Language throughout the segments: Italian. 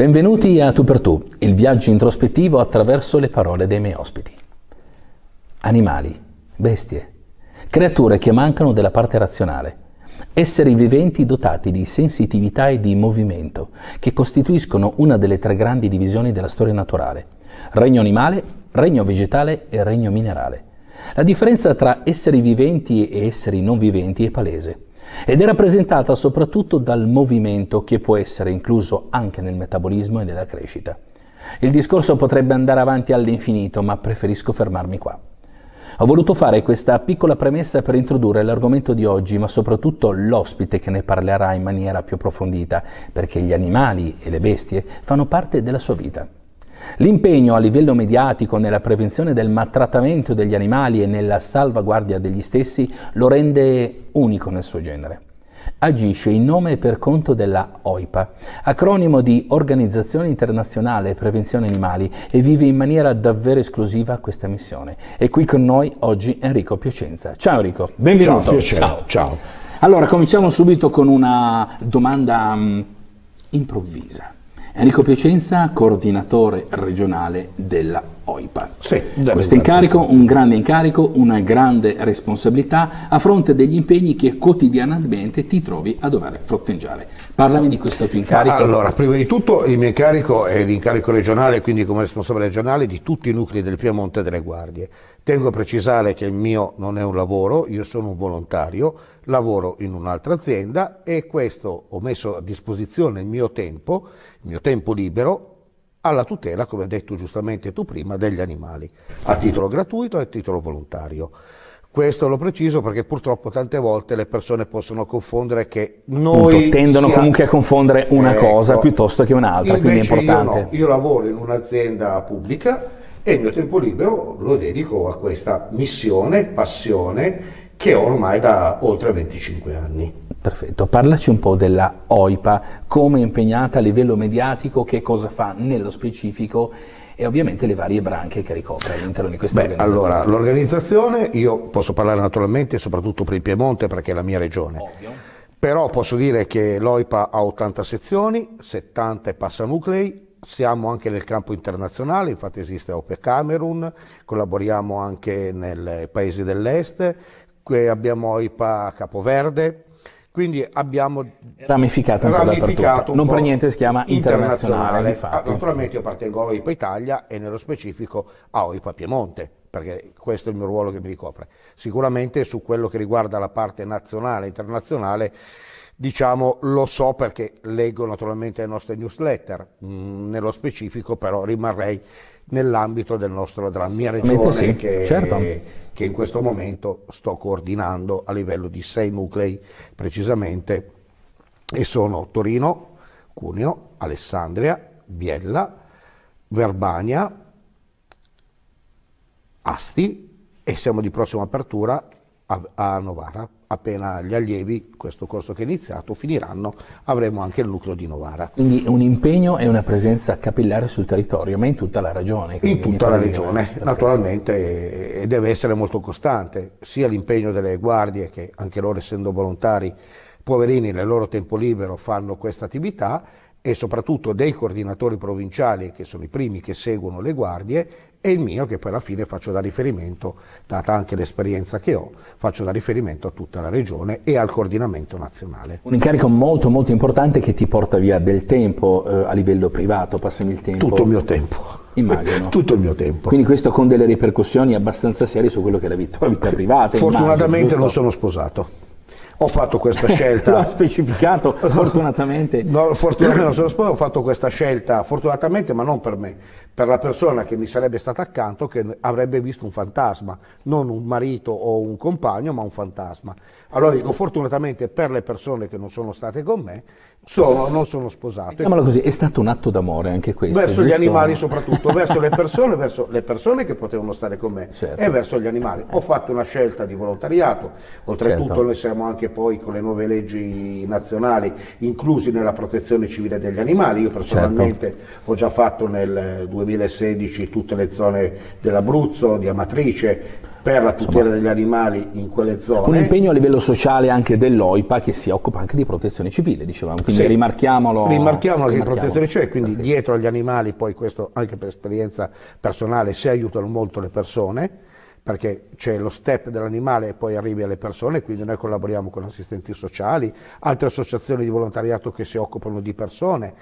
Benvenuti a Tu per Tu, il viaggio introspettivo attraverso le parole dei miei ospiti. Animali, bestie, creature che mancano della parte razionale, esseri viventi dotati di sensitività e di movimento, che costituiscono una delle tre grandi divisioni della storia naturale, regno animale, regno vegetale e regno minerale. La differenza tra esseri viventi e esseri non viventi è palese ed è rappresentata soprattutto dal movimento che può essere incluso anche nel metabolismo e nella crescita. Il discorso potrebbe andare avanti all'infinito, ma preferisco fermarmi qua. Ho voluto fare questa piccola premessa per introdurre l'argomento di oggi, ma soprattutto l'ospite che ne parlerà in maniera più approfondita, perché gli animali e le bestie fanno parte della sua vita. L'impegno a livello mediatico nella prevenzione del maltrattamento degli animali e nella salvaguardia degli stessi lo rende unico nel suo genere. Agisce in nome e per conto della OIPA, acronimo di Organizzazione Internazionale Prevenzione Animali, e vive in maniera davvero esclusiva questa missione. E qui con noi oggi Enrico Piacenza. Ciao Enrico, benvenuto. Ciao, piacere. Ciao. Ciao. Allora, cominciamo subito con una domanda mh, mm, improvvisa. Enrico Piacenza, coordinatore regionale della OIPA. Sì, Questo incarico, un grande incarico, una grande responsabilità a fronte degli impegni che quotidianamente ti trovi a dover fronteggiare. Parlami di questo tuo incarico. Allora, prima di tutto il mio incarico è l'incarico regionale, quindi come responsabile regionale di tutti i nuclei del Piemonte delle Guardie. Tengo a precisare che il mio non è un lavoro, io sono un volontario, lavoro in un'altra azienda e questo ho messo a disposizione il mio tempo, il mio tempo libero, alla tutela, come hai detto giustamente tu prima, degli animali, a titolo gratuito e a titolo volontario. Questo l'ho preciso perché purtroppo tante volte le persone possono confondere che noi... Appunto, tendono sia... comunque a confondere una ecco, cosa piuttosto che un'altra, quindi è importante. Io, no, io lavoro in un'azienda pubblica e il mio tempo libero lo dedico a questa missione, passione che ho ormai da oltre 25 anni. Perfetto, parlaci un po' della OIPA, come è impegnata a livello mediatico, che cosa fa nello specifico e ovviamente le varie branche che ricopre all'interno di questa Beh, organizzazione. Allora, l'organizzazione, io posso parlare naturalmente soprattutto per il Piemonte perché è la mia regione. Ovvio. Però posso dire che l'OIPA ha 80 sezioni, 70 e passa nuclei, siamo anche nel campo internazionale, infatti esiste Ope Camerun, collaboriamo anche nei paesi dell'est, qui abbiamo IPA Capoverde, quindi abbiamo ramificato, ramificato non per niente si chiama internazionale, internazionale. Ah, naturalmente io appartengo a OIPA Italia e nello specifico a OIPA Piemonte perché questo è il mio ruolo che mi ricopre sicuramente su quello che riguarda la parte nazionale e internazionale diciamo lo so perché leggo naturalmente le nostre newsletter mm, nello specifico però rimarrei nell'ambito del nostro mia Regione sì, che, certo. che in questo momento sto coordinando a livello di sei nuclei precisamente e sono Torino, Cuneo, Alessandria, Biella, Verbania, Asti e siamo di prossima apertura a, a Novara appena gli allievi, questo corso che è iniziato, finiranno, avremo anche il nucleo di Novara. Quindi un impegno e una presenza capillare sul territorio, ma in tutta la regione. In tutta la regione, naturalmente, e deve essere molto costante, sia l'impegno delle guardie, che anche loro essendo volontari, poverini nel loro tempo libero fanno questa attività, e soprattutto dei coordinatori provinciali, che sono i primi che seguono le guardie, e il mio che poi alla fine faccio da riferimento, data anche l'esperienza che ho, faccio da riferimento a tutta la regione e al coordinamento nazionale. Un incarico molto molto importante che ti porta via del tempo eh, a livello privato, passami il tempo. Tutto il mio tempo. Immagino. Tutto il mio tempo. Quindi questo con delle ripercussioni abbastanza serie su quello che è la vita, la vita eh, privata. Fortunatamente immagino, non sono sposato ho fatto questa scelta. L'ha specificato, fortunatamente. No, fortunatamente non sono sposato, ho fatto questa scelta, fortunatamente, ma non per me, per la persona che mi sarebbe stata accanto che avrebbe visto un fantasma, non un marito o un compagno, ma un fantasma. Allora dico fortunatamente per le persone che non sono state con me sono, non sono sposate. Diciamolo così, è stato un atto d'amore anche questo. Verso gli animali soprattutto, verso le persone, verso le persone che potevano stare con me certo. e verso gli animali. Ho fatto una scelta di volontariato, oltretutto certo. noi siamo anche poi con le nuove leggi nazionali inclusi nella protezione civile degli animali. Io personalmente certo. ho già fatto nel 2016 tutte le zone dell'Abruzzo, di Amatrice, per la tutela degli animali in quelle zone. Un impegno a livello sociale anche dell'OIPA che si occupa anche di protezione civile, dicevamo, quindi sì. rimarchiamolo. Rimarchiamolo che di protezione civile, quindi Perfetto. dietro agli animali, poi questo anche per esperienza personale, si aiutano molto le persone perché c'è lo step dell'animale e poi arrivi alle persone, quindi noi collaboriamo con assistenti sociali, altre associazioni di volontariato che si occupano di persone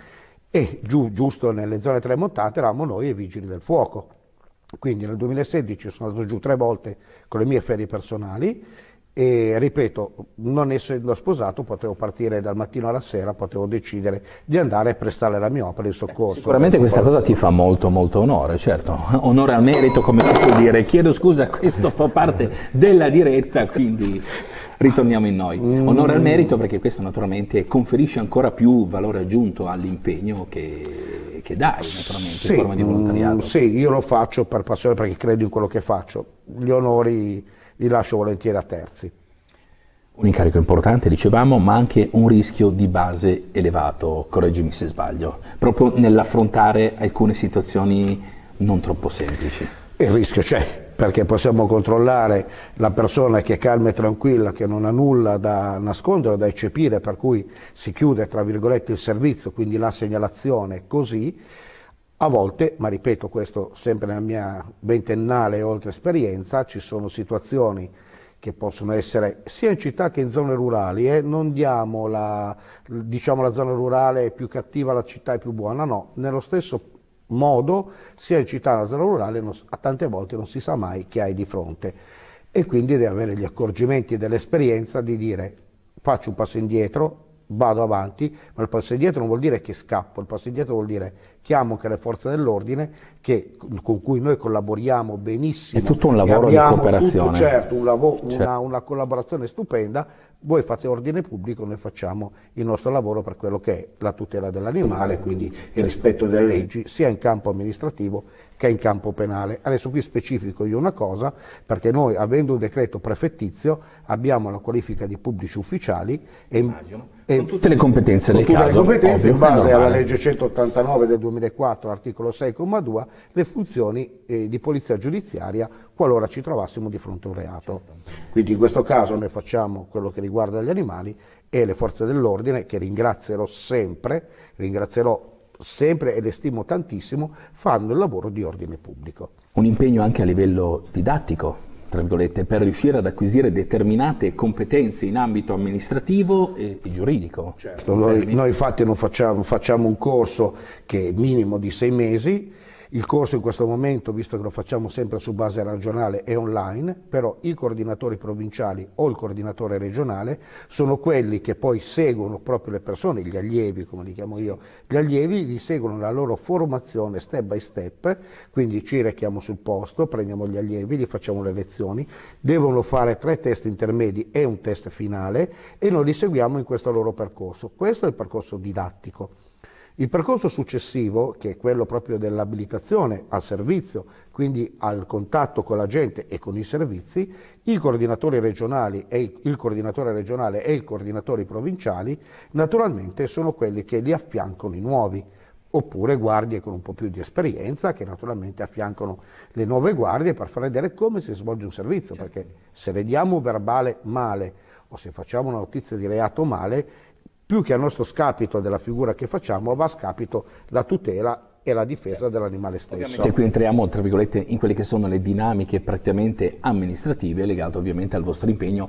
e giù, giusto nelle zone tramontate eravamo noi e i vigili del fuoco quindi nel 2016 sono andato giù tre volte con le mie ferie personali e ripeto, non essendo sposato potevo partire dal mattino alla sera, potevo decidere di andare a prestare la mia opera in soccorso. Sicuramente questa cosa ti fa molto molto onore, certo, onore al merito come posso dire, chiedo scusa, questo fa parte della diretta, quindi ritorniamo in noi. Mm. Onore al merito perché questo naturalmente conferisce ancora più valore aggiunto all'impegno che, che dai naturalmente sì, in forma di volontariato. Mm, sì, io lo faccio per passione perché credo in quello che faccio. Gli onori li lascio volentieri a terzi. Un incarico importante, dicevamo, ma anche un rischio di base elevato, correggimi se sbaglio, proprio nell'affrontare alcune situazioni non troppo semplici. Il rischio c'è, perché possiamo controllare la persona che è calma e tranquilla, che non ha nulla da nascondere, da eccepire, per cui si chiude tra virgolette il servizio, quindi la segnalazione così. A volte, ma ripeto questo sempre nella mia ventennale e oltre esperienza, ci sono situazioni che possono essere sia in città che in zone rurali, eh? non diamo la, diciamo la zona rurale è più cattiva, la città è più buona, no, nello stesso modo, sia in città che in zona rurale, non, a tante volte non si sa mai chi hai di fronte e quindi devi avere gli accorgimenti dell'esperienza di dire faccio un passo indietro, vado avanti, ma il passo indietro non vuol dire che scappo, il passo indietro vuol dire chiamo anche le forze dell'ordine che, con cui noi collaboriamo benissimo. È tutto un lavoro di cooperazione. Tutto, certo, un lavo- certo. Una, una collaborazione stupenda, voi fate ordine pubblico, noi facciamo il nostro lavoro per quello che è la tutela dell'animale, quindi il rispetto delle leggi sia in campo amministrativo che in campo penale. Adesso qui specifico io una cosa, perché noi avendo un decreto prefettizio abbiamo la qualifica di pubblici ufficiali e immagino e con tutte le competenze con del tutte caso, le competenze ovvio, in base alla legge 189 del 2004, articolo 6,2, le funzioni eh, di polizia giudiziaria qualora ci trovassimo di fronte a un reato. Quindi in questo caso noi facciamo quello che riguarda gli animali e le forze dell'ordine, che ringrazierò sempre, ringrazierò sempre ed estimo tantissimo, fanno il lavoro di ordine pubblico. Un impegno anche a livello didattico tra virgolette, per riuscire ad acquisire determinate competenze in ambito amministrativo e, e giuridico. Certo, noi, noi, infatti non facciamo, facciamo un corso che è minimo di sei mesi, il corso in questo momento, visto che lo facciamo sempre su base regionale, è online, però i coordinatori provinciali o il coordinatore regionale sono quelli che poi seguono proprio le persone, gli allievi, come li chiamo io, gli allievi, li seguono la loro formazione step by step, quindi ci rechiamo sul posto, prendiamo gli allievi, gli facciamo le lezioni, devono fare tre test intermedi e un test finale e noi li seguiamo in questo loro percorso. Questo è il percorso didattico. Il percorso successivo, che è quello proprio dell'abilitazione al servizio, quindi al contatto con la gente e con i servizi, i coordinatori regionali e il coordinatore regionale e i coordinatori provinciali naturalmente sono quelli che li affiancano i nuovi oppure guardie con un po' più di esperienza che naturalmente affiancano le nuove guardie per far vedere come si svolge un servizio, certo. perché se le diamo un verbale male o se facciamo una notizia di reato male, più che a nostro scapito della figura che facciamo, va a scapito la tutela e la difesa certo. dell'animale stesso. Ovviamente qui entriamo tra virgolette in quelle che sono le dinamiche prettamente amministrative legate ovviamente al vostro impegno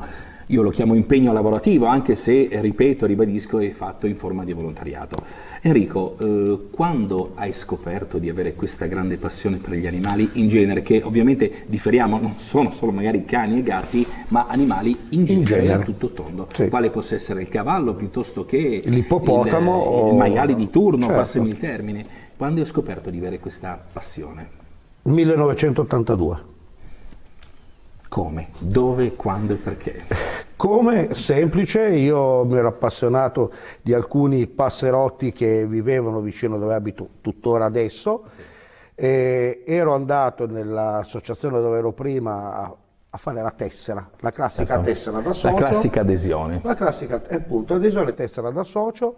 io lo chiamo impegno lavorativo, anche se, ripeto, ribadisco, è fatto in forma di volontariato. Enrico, eh, quando hai scoperto di avere questa grande passione per gli animali in genere, che ovviamente differiamo, non sono solo magari cani e gatti, ma animali in, in genere, genere. tutto tondo, sì. quale possa essere il cavallo piuttosto che l'ippopotamo o... il maiale di turno, certo. passami il termine. Quando hai scoperto di avere questa passione? 1982. Come? Dove, quando e perché? Come? Semplice, io mi ero appassionato di alcuni passerotti che vivevano vicino dove abito tuttora adesso. Sì. ero andato nell'associazione dove ero prima a, a fare la tessera, la classica la ecco. tessera da socio. La classica adesione. La classica, eh, appunto, adesione tessera da socio.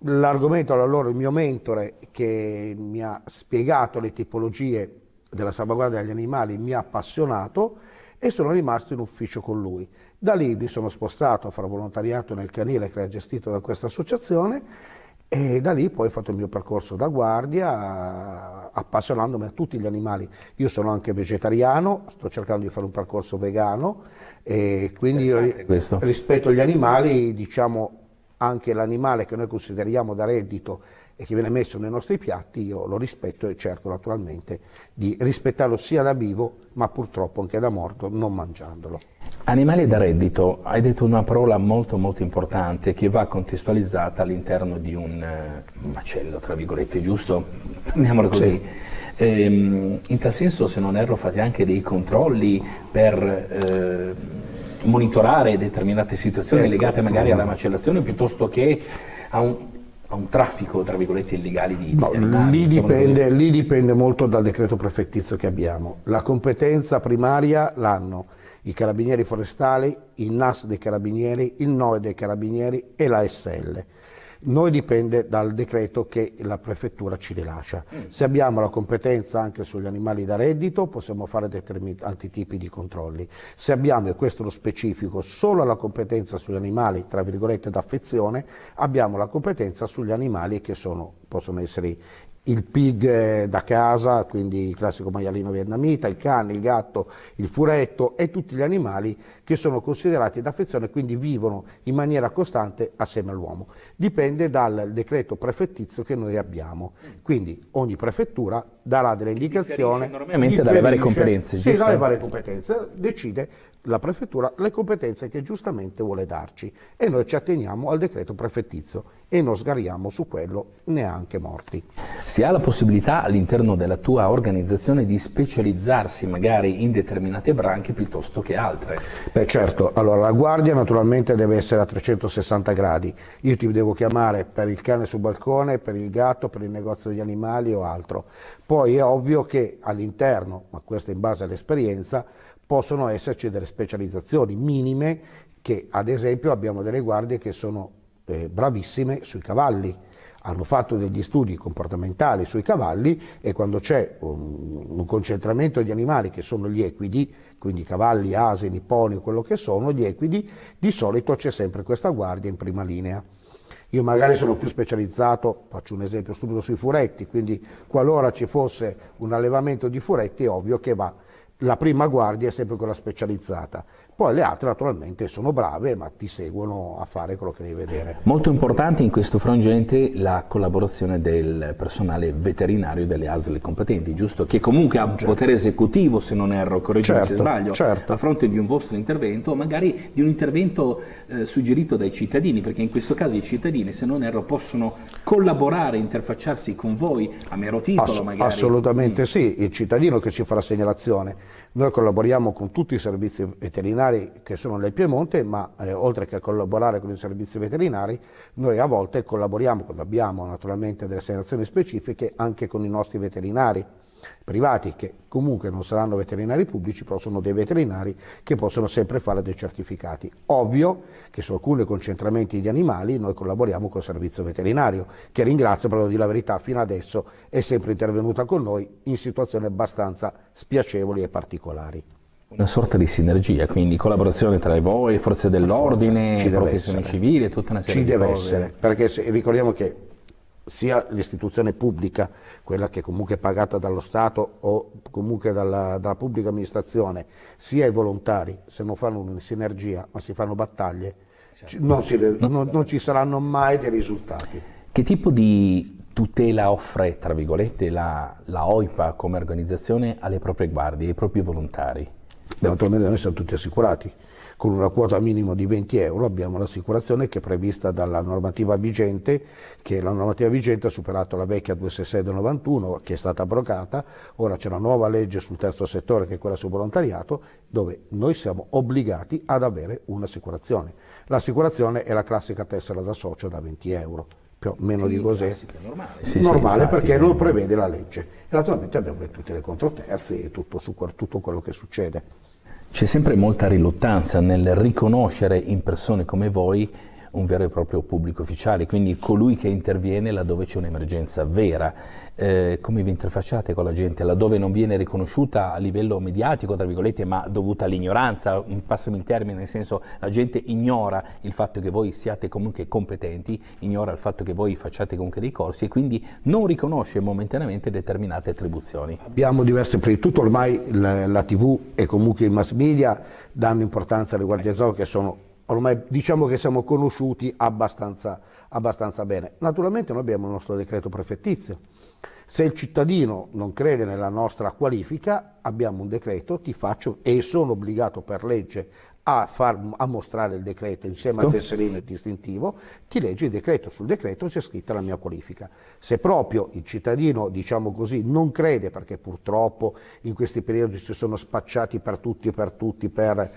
L'argomento era allora il mio mentore che mi ha spiegato le tipologie della salvaguardia degli animali mi ha appassionato e sono rimasto in ufficio con lui. Da lì mi sono spostato a fare volontariato nel canile che era gestito da questa associazione e da lì poi ho fatto il mio percorso da guardia appassionandomi a tutti gli animali. Io sono anche vegetariano, sto cercando di fare un percorso vegano e quindi rispetto agli animali diciamo anche l'animale che noi consideriamo da reddito e che viene messo nei nostri piatti, io lo rispetto e cerco naturalmente di rispettarlo sia da vivo, ma purtroppo anche da morto, non mangiandolo. Animali da reddito, hai detto una parola molto molto importante che va contestualizzata all'interno di un eh, macello, tra virgolette, giusto? Prendiamolo così. Sì. Ehm, in tal senso, se non erro, fate anche dei controlli per... Eh, monitorare determinate situazioni ecco, legate magari alla mm. macellazione piuttosto che a un, a un traffico, tra virgolette, illegale di, no, di animali, lì, diciamo dipende, lì dipende molto dal decreto prefettizio che abbiamo. La competenza primaria l'hanno i carabinieri forestali, il NAS dei carabinieri, il NOE dei carabinieri e la SL. Noi dipende dal decreto che la prefettura ci rilascia. Mm. Se abbiamo la competenza anche sugli animali da reddito possiamo fare determinati tipi di controlli. Se abbiamo, e questo lo specifico, solo la competenza sugli animali, tra virgolette, d'affezione, abbiamo la competenza sugli animali che sono, possono essere il pig da casa, quindi il classico maialino vietnamita, il cane, il gatto, il furetto e tutti gli animali che sono considerati d'affezione e quindi vivono in maniera costante assieme all'uomo. Dipende dal decreto prefettizio che noi abbiamo. Quindi ogni prefettura darà delle indicazioni. Normalmente dalle varie competenze. Sì, giusto? dalle varie competenze. Decide la prefettura le competenze che giustamente vuole darci e noi ci atteniamo al decreto prefettizio e non sgariamo su quello neanche morti. Si ha la possibilità all'interno della tua organizzazione di specializzarsi magari in determinate branche piuttosto che altre? Beh certo, allora la guardia naturalmente deve essere a 360 gradi, io ti devo chiamare per il cane sul balcone, per il gatto, per il negozio degli animali o altro, poi è ovvio che all'interno, ma questo in base all'esperienza, possono esserci delle specializzazioni minime che ad esempio abbiamo delle guardie che sono eh, bravissime sui cavalli, hanno fatto degli studi comportamentali sui cavalli e quando c'è un, un, concentramento di animali che sono gli equidi, quindi cavalli, asini, poni, quello che sono, gli equidi, di solito c'è sempre questa guardia in prima linea. Io magari sono più specializzato, faccio un esempio stupido sui furetti, quindi qualora ci fosse un allevamento di furetti è ovvio che va la prima guardia è sempre quella specializzata poi le altre naturalmente sono brave ma ti seguono a fare quello che devi vedere. Molto importante in questo frangente la collaborazione del personale veterinario delle ASL competenti, giusto? Che comunque ha un certo. potere esecutivo, se non erro, correggimi certo, se sbaglio, certo. a fronte di un vostro intervento o magari di un intervento eh, suggerito dai cittadini, perché in questo caso i cittadini, se non erro, possono collaborare, interfacciarsi con voi a mero titolo Ass magari. Assolutamente mm. sì, il cittadino che ci fa la segnalazione. Noi collaboriamo con tutti i servizi veterinari veterinari che sono nel Piemonte, ma eh, oltre che a collaborare con i servizi veterinari, noi a volte collaboriamo, quando abbiamo naturalmente delle segnalazioni specifiche, anche con i nostri veterinari privati che comunque non saranno veterinari pubblici, però sono dei veterinari che possono sempre fare dei certificati. Ovvio che su alcuni concentramenti di animali noi collaboriamo col servizio veterinario, che ringrazio però di la verità, fino adesso è sempre intervenuta con noi in situazioni abbastanza spiacevoli e particolari una sorta di sinergia, quindi collaborazione tra voi, forze dell'ordine, protezione civile, tutta una serie Ci di cose. Ci deve essere, perché se, ricordiamo che sia l'istituzione pubblica, quella che comunque è pagata dallo Stato o comunque dalla, dalla pubblica amministrazione, sia i volontari, se non fanno una sinergia ma si fanno battaglie, certo. non, si, non, non ci saranno mai dei risultati. Che tipo di tutela offre, tra virgolette, la, la, OIPA come organizzazione alle proprie guardie, ai propri volontari? Naturalmente noi siamo tutti assicurati, con una quota minima di 20 euro abbiamo l'assicurazione che è prevista dalla normativa vigente, che la normativa vigente ha superato la vecchia 266 del 91 che è stata abrogata, ora c'è una nuova legge sul terzo settore che è quella sul volontariato dove noi siamo obbligati ad avere un'assicurazione. L'assicurazione è la classica tessera da socio da 20 euro più o meno sì, di così. Normale, sì, normale sì, perché lo prevede la legge. E naturalmente abbiamo le, tutte le controterze e tutto, su, tutto quello che succede. C'è sempre molta riluttanza nel riconoscere in persone come voi un vero e proprio pubblico ufficiale, quindi colui che interviene laddove c'è un'emergenza vera. Eh, come vi interfacciate con la gente laddove non viene riconosciuta a livello mediatico, tra virgolette, ma dovuta all'ignoranza, mm, passami il termine, nel senso la gente ignora il fatto che voi siate comunque competenti, ignora il fatto che voi facciate comunque dei corsi e quindi non riconosce momentaneamente determinate attribuzioni. Abbiamo diverse, prima di tutto ormai la, la TV e comunque i mass media danno importanza alle guardie zoo che sono ormai diciamo che siamo conosciuti abbastanza, abbastanza, bene. Naturalmente noi abbiamo il nostro decreto prefettizio. Se il cittadino non crede nella nostra qualifica, abbiamo un decreto, ti faccio e sono obbligato per legge a, far, a mostrare il decreto insieme al ecco. tesserino e distintivo, ti leggi il decreto, sul decreto c'è scritta la mia qualifica. Se proprio il cittadino, diciamo così, non crede, perché purtroppo in questi periodi si sono spacciati per tutti e per tutti, per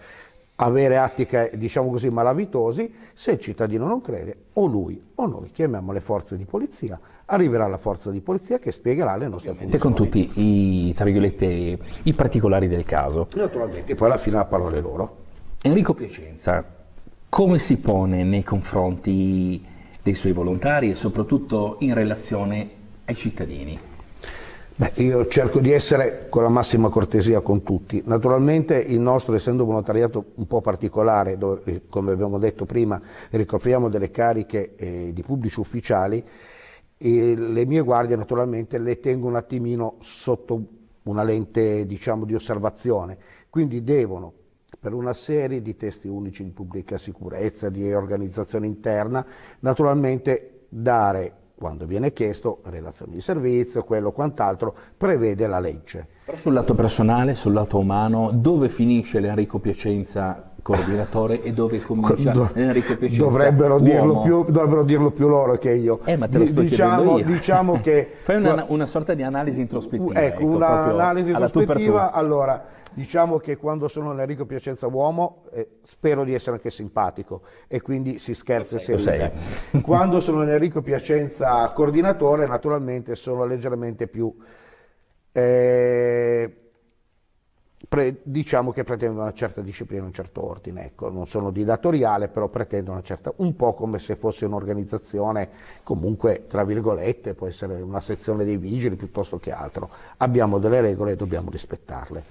avere atti che, diciamo così, malavitosi, se il cittadino non crede, o lui o noi chiamiamo le forze di polizia, arriverà la forza di polizia che spiegherà le nostre funzioni. E Con tutti i, i particolari del caso. Naturalmente, poi alla fine la parola è loro. Enrico Piacenza, come si pone nei confronti dei suoi volontari e soprattutto in relazione ai cittadini? Beh, io cerco di essere con la massima cortesia con tutti. Naturalmente il nostro, essendo un volontariato un po' particolare, dove, come abbiamo detto prima, ricopriamo delle cariche eh, di pubblici ufficiali, le mie guardie naturalmente le tengo un attimino sotto una lente diciamo, di osservazione, quindi devono per una serie di testi unici di pubblica sicurezza, di organizzazione interna, naturalmente dare quando viene chiesto relazioni di servizio, quello quant'altro, prevede la legge. Però sul lato personale, sul lato umano, dove finisce l'Enrico Piacenza coordinatore e dove comincia Do, Enrico Piacenza dovrebbero dirlo, più, dovrebbero dirlo, più, loro che io eh, ma te lo sto diciamo, diciamo che fai una, una, sorta di analisi introspettiva ecco, ecco un'analisi introspettiva allora Diciamo che quando sono Enrico Piacenza uomo eh, spero di essere anche simpatico e quindi si scherza e si ride. Quando sono Enrico Piacenza coordinatore naturalmente sono leggermente più eh, pre, diciamo che pretendono una certa disciplina, un certo ordine, ecco, non sono didatoriale, però pretendono una certa, un po' come se fosse un'organizzazione comunque, tra virgolette, può essere una sezione dei vigili piuttosto che altro. Abbiamo delle regole e dobbiamo rispettarle.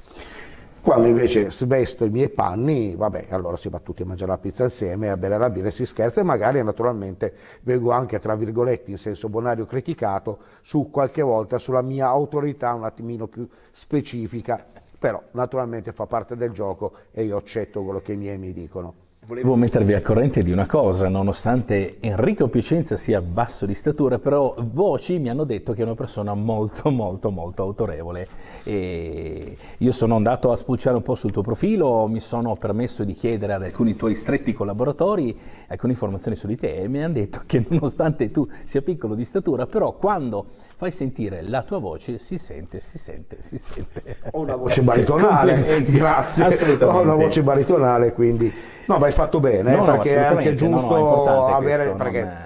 Quando invece svesto i miei panni, vabbè, allora si va tutti a mangiare la pizza insieme, a bere la birra e si scherza e magari naturalmente vengo anche, tra virgolette, in senso bonario criticato su qualche volta sulla mia autorità un attimino più specifica però naturalmente fa parte del gioco e io accetto quello che i miei mi dicono. Volevo mettervi al corrente di una cosa, nonostante Enrico Piacenza sia basso di statura, però voci mi hanno detto che è una persona molto molto molto autorevole. E io sono andato a spulciare un po' sul tuo profilo, mi sono permesso di chiedere ad alcuni tuoi stretti collaboratori alcune informazioni su di te e mi hanno detto che nonostante tu sia piccolo di statura, però quando fai sentire la tua voce, si sente, si sente, si sente. Ho una voce baritonale, grazie. Ho una voce baritonale, quindi... No, ma hai fatto bene, eh, no, perché no, è anche giusto no, è avere... Perché... È...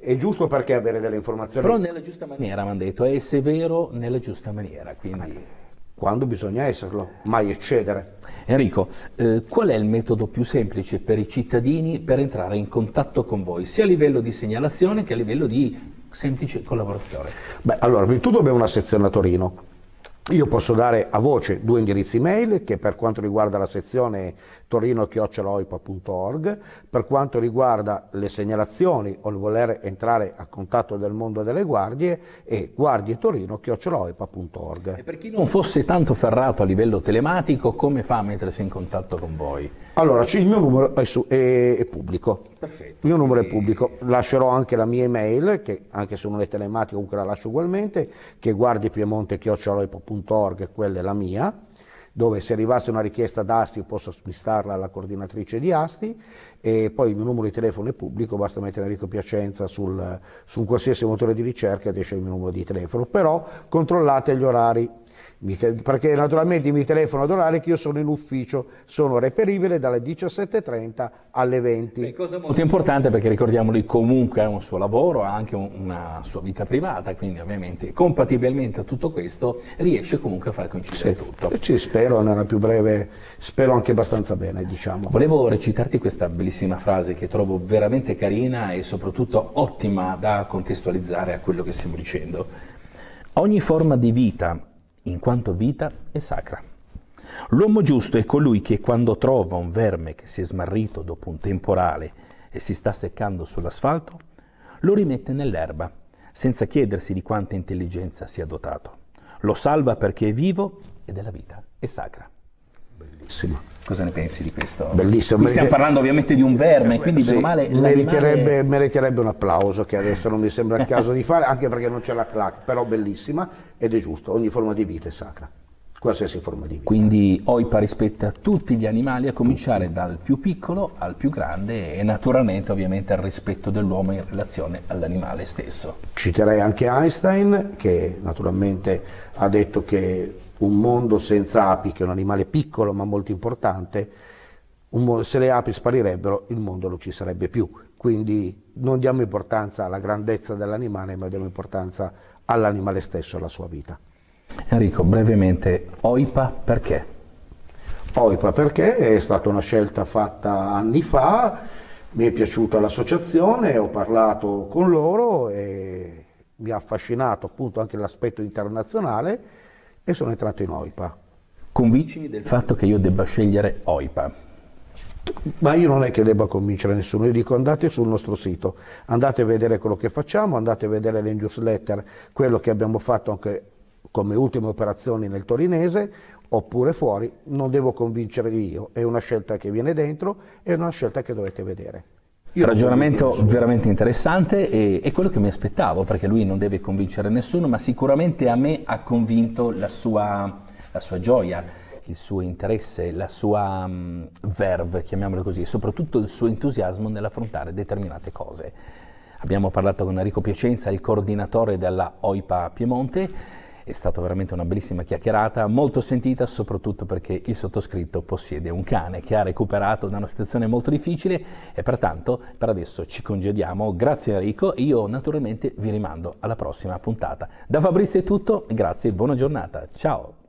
È giusto perché avere delle informazioni. Però nella giusta maniera, mi hanno detto, è severo nella giusta maniera. Quindi... Quando bisogna esserlo, mai eccedere. Enrico, eh, qual è il metodo più semplice per i cittadini per entrare in contatto con voi, sia a livello di segnalazione che a livello di semplice collaborazione? Beh, allora, prima di tutto abbiamo una sezione a Torino. Io posso dare a voce due indirizzi mail che per quanto riguarda la sezione torino-oipa.org. Per quanto riguarda le segnalazioni o il voler entrare a contatto del mondo delle guardie, è guardietorino-oipa.org. E per chi non fosse tanto ferrato a livello telematico, come fa a mettersi in contatto con voi? Allora, il mio numero è, su, è, è pubblico. Perfetto. Il mio numero è pubblico. Lascerò anche la mia email, che anche se non è telematica comunque la lascio ugualmente, che guardiapiemonte.org, quella è la mia dove se arrivasse una richiesta d'asti posso smistarla alla coordinatrice di asti e poi il mio numero di telefono è pubblico, basta mettere Enrico Piacenza sul, su un qualsiasi motore di ricerca ed esce il mio numero di telefono, però controllate gli orari, perché naturalmente mi telefono ad orari che io sono in ufficio, sono reperibile dalle 17.30 alle 20. Beh, cosa molto importante perché ricordiamo lui comunque ha un suo lavoro, ha anche una sua vita privata, quindi ovviamente compatibilmente a tutto questo riesce comunque a far coincidere sì, tutto. Sì, spero nella più breve, spero anche abbastanza bene diciamo. Volevo recitarti questa bellissima bellissima frase che trovo veramente carina e soprattutto ottima da contestualizzare a quello che stiamo dicendo. Ogni forma di vita, in quanto vita, è sacra. L'uomo giusto è colui che quando trova un verme che si è smarrito dopo un temporale e si sta seccando sull'asfalto, lo rimette nell'erba, senza chiedersi di quanta intelligenza sia dotato. Lo salva perché è vivo e della vita, è sacra. Bellissimo. Cosa ne pensi di questo? Bellissimo. Qui stiamo parlando ovviamente di un verme, quindi sì, male meriterebbe, meriterebbe, un applauso che adesso non mi sembra il caso di fare, anche perché non c'è la clac, però bellissima ed è giusto, ogni forma di vita è sacra. Qualsiasi forma di vita. Quindi OIPA rispetta tutti gli animali, a cominciare dal più piccolo al più grande e naturalmente ovviamente al rispetto dell'uomo in relazione all'animale stesso. Citerei anche Einstein che naturalmente ha detto che un mondo senza api, che è un animale piccolo ma molto importante, mondo, se le api sparirebbero il mondo non ci sarebbe più. Quindi non diamo importanza alla grandezza dell'animale, ma diamo importanza all'animale stesso, alla sua vita. Enrico, brevemente, OIPA perché? OIPA perché è stata una scelta fatta anni fa, mi è piaciuta l'associazione, ho parlato con loro e mi ha affascinato appunto anche l'aspetto internazionale e sono entrato in OIPA. Convincimi del fatto che io debba scegliere OIPA. Ma io non è che debba convincere nessuno, io dico andate sul nostro sito, andate a vedere quello che facciamo, andate a vedere le newsletter, quello che abbiamo fatto anche come ultime operazioni nel torinese, oppure fuori, non devo convincervi io, è una scelta che viene dentro, è una scelta che dovete vedere. Io ragionamento veramente interessante e è quello che mi aspettavo, perché lui non deve convincere nessuno, ma sicuramente a me ha convinto la sua, la sua gioia, il suo interesse, la sua um, verve, chiamiamolo così, e soprattutto il suo entusiasmo nell'affrontare determinate cose. Abbiamo parlato con Enrico Piacenza, il coordinatore della OIPA Piemonte, è stata veramente una bellissima chiacchierata, molto sentita soprattutto perché il sottoscritto possiede un cane che ha recuperato da una situazione molto difficile e pertanto per adesso ci congediamo. Grazie Enrico e io naturalmente vi rimando alla prossima puntata. Da Fabrizio è tutto, grazie e buona giornata. Ciao!